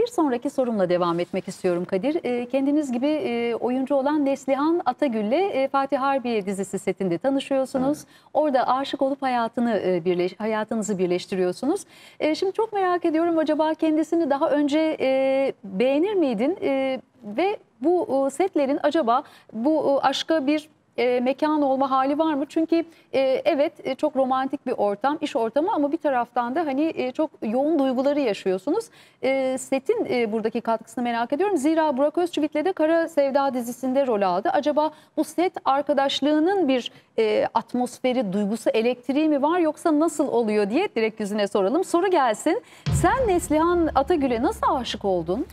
Bir sonraki sorumla devam etmek istiyorum Kadir. Ee, kendiniz gibi e, oyuncu olan Neslihan Atagül'le e, Fatih Harbiye dizisi setinde tanışıyorsunuz. Evet. Orada aşık olup hayatını e, birleş, hayatınızı birleştiriyorsunuz. E, şimdi çok merak ediyorum acaba kendisini daha önce beğenir miydin? ve bu setlerin acaba bu aşka bir e, mekan olma hali var mı? Çünkü e, evet e, çok romantik bir ortam, iş ortamı ama bir taraftan da hani e, çok yoğun duyguları yaşıyorsunuz. E, setin e, buradaki katkısını merak ediyorum. Zira Burak Özçivit'le de Kara Sevda dizisinde rol aldı. Acaba bu set arkadaşlığının bir e, atmosferi, duygusu, elektriği mi var yoksa nasıl oluyor diye direkt yüzüne soralım. Soru gelsin. Sen Neslihan Atagül'e nasıl aşık oldun?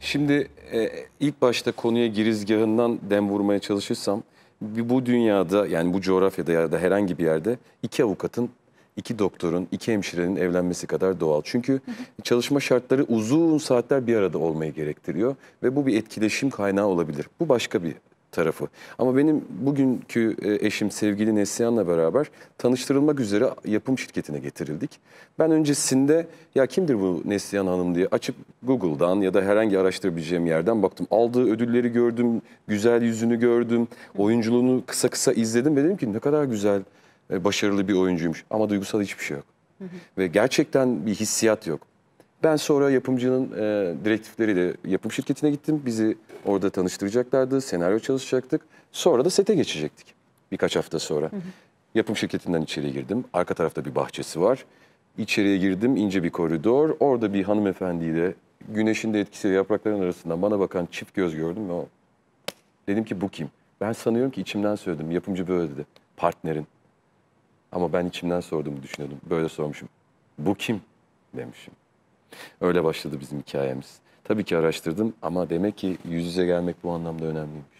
Şimdi e, ilk başta konuya girizgahından dem vurmaya çalışırsam bu dünyada yani bu coğrafyada ya da herhangi bir yerde iki avukatın iki doktorun, iki hemşirenin evlenmesi kadar doğal. Çünkü çalışma şartları uzun saatler bir arada olmayı gerektiriyor ve bu bir etkileşim kaynağı olabilir. Bu başka bir tarafı. Ama benim bugünkü e, eşim sevgili Neslihan'la beraber tanıştırılmak üzere yapım şirketine getirildik. Ben öncesinde ya kimdir bu Neslihan Hanım diye açıp Google'dan ya da herhangi araştırabileceğim yerden baktım. Aldığı ödülleri gördüm, güzel yüzünü gördüm, oyunculuğunu kısa kısa izledim ve dedim ki ne kadar güzel, e, başarılı bir oyuncuymuş ama duygusal hiçbir şey yok. Ve gerçekten bir hissiyat yok. Ben sonra yapımcının e, direktifleriyle yapım şirketine gittim. Bizi orada tanıştıracaklardı, senaryo çalışacaktık. Sonra da sete geçecektik birkaç hafta sonra. Yapım şirketinden içeri girdim. Arka tarafta bir bahçesi var. İçeriye girdim, ince bir koridor. Orada bir hanımefendiyle güneşin de etkisiyle yaprakların arasından bana bakan çift göz gördüm. Ve o... Dedim ki bu kim? Ben sanıyorum ki içimden söyledim. Yapımcı böyle dedi. Partnerin. Ama ben içimden sorduğumu düşünüyordum. Böyle sormuşum. Bu kim? Demişim. Öyle başladı bizim hikayemiz. Tabii ki araştırdım ama demek ki yüz yüze gelmek bu anlamda önemliymiş.